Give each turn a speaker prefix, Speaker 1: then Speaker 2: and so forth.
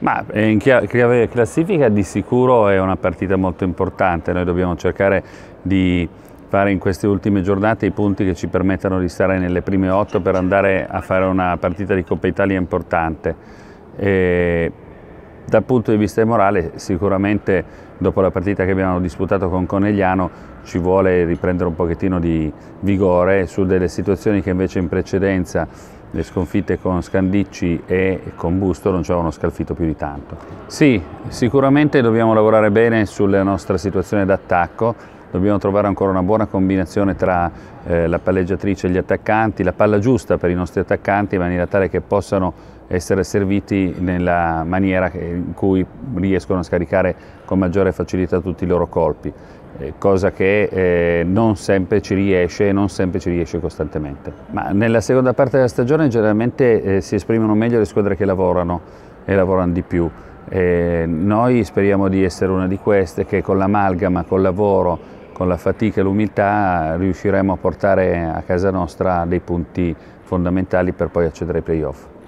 Speaker 1: Ma eh, in chiave classifica di sicuro è una partita molto importante, noi dobbiamo cercare di fare in queste ultime giornate i punti che ci permettano di stare nelle prime otto per andare a fare una partita di Coppa Italia importante. E dal punto di vista morale sicuramente dopo la partita che abbiamo disputato con Conegliano ci vuole riprendere un pochettino di vigore su delle situazioni che invece in precedenza le sconfitte con Scandicci e con Busto non ci avevano scalfito più di tanto. Sì, sicuramente dobbiamo lavorare bene sulla nostra situazione d'attacco dobbiamo trovare ancora una buona combinazione tra eh, la palleggiatrice e gli attaccanti, la palla giusta per i nostri attaccanti in maniera tale che possano essere serviti nella maniera in cui riescono a scaricare con maggiore facilità tutti i loro colpi, eh, cosa che eh, non sempre ci riesce e non sempre ci riesce costantemente. Ma nella seconda parte della stagione generalmente eh, si esprimono meglio le squadre che lavorano e lavorano di più. noi speriamo di essere una di queste che con l'amalgama, col lavoro, con la fatica e l'umiltà riusciremo a portare a casa nostra dei punti fondamentali per poi accedere ai playoff.